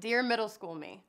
Dear middle school me,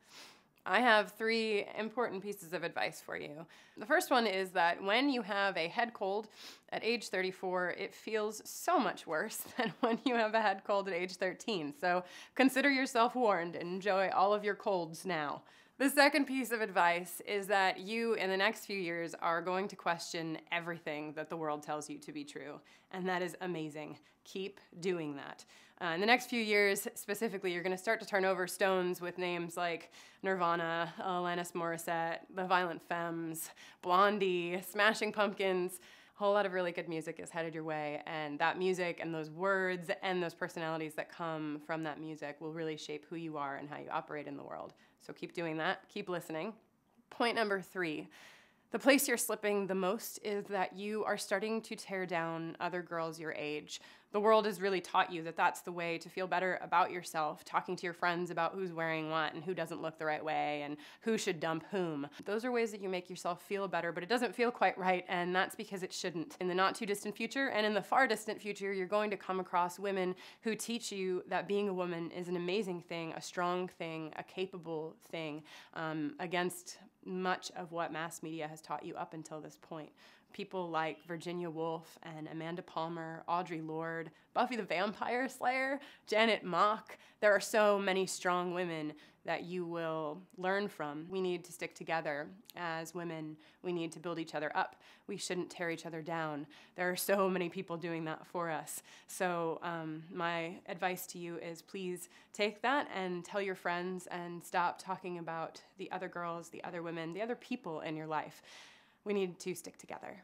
I have three important pieces of advice for you. The first one is that when you have a head cold at age 34, it feels so much worse than when you have a head cold at age 13, so consider yourself warned and enjoy all of your colds now. The second piece of advice is that you, in the next few years, are going to question everything that the world tells you to be true. And that is amazing. Keep doing that. Uh, in the next few years, specifically, you're going to start to turn over stones with names like Nirvana, Alanis Morissette, The Violent Femmes, Blondie, Smashing Pumpkins whole lot of really good music is headed your way, and that music and those words and those personalities that come from that music will really shape who you are and how you operate in the world. So keep doing that, keep listening. Point number three the place you're slipping the most is that you are starting to tear down other girls your age. The world has really taught you that that's the way to feel better about yourself, talking to your friends about who's wearing what and who doesn't look the right way and who should dump whom. Those are ways that you make yourself feel better, but it doesn't feel quite right, and that's because it shouldn't. In the not too distant future and in the far distant future, you're going to come across women who teach you that being a woman is an amazing thing, a strong thing, a capable thing, um, against much of what mass media has has taught you up until this point. People like Virginia Woolf and Amanda Palmer, Audrey Lorde, Buffy the Vampire Slayer, Janet Mock. There are so many strong women that you will learn from. We need to stick together as women. We need to build each other up. We shouldn't tear each other down. There are so many people doing that for us. So, um, my advice to you is please take that and tell your friends and stop talking about the other girls, the other women, the other people in your life. We need to stick together.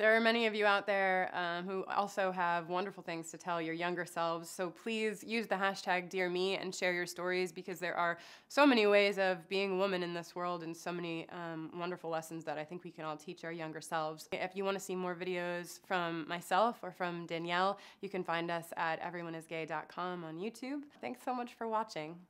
There are many of you out there um, who also have wonderful things to tell your younger selves, so please use the hashtag DearMe and share your stories because there are so many ways of being a woman in this world and so many um, wonderful lessons that I think we can all teach our younger selves. If you want to see more videos from myself or from Danielle, you can find us at everyoneisgay.com on YouTube. Thanks so much for watching.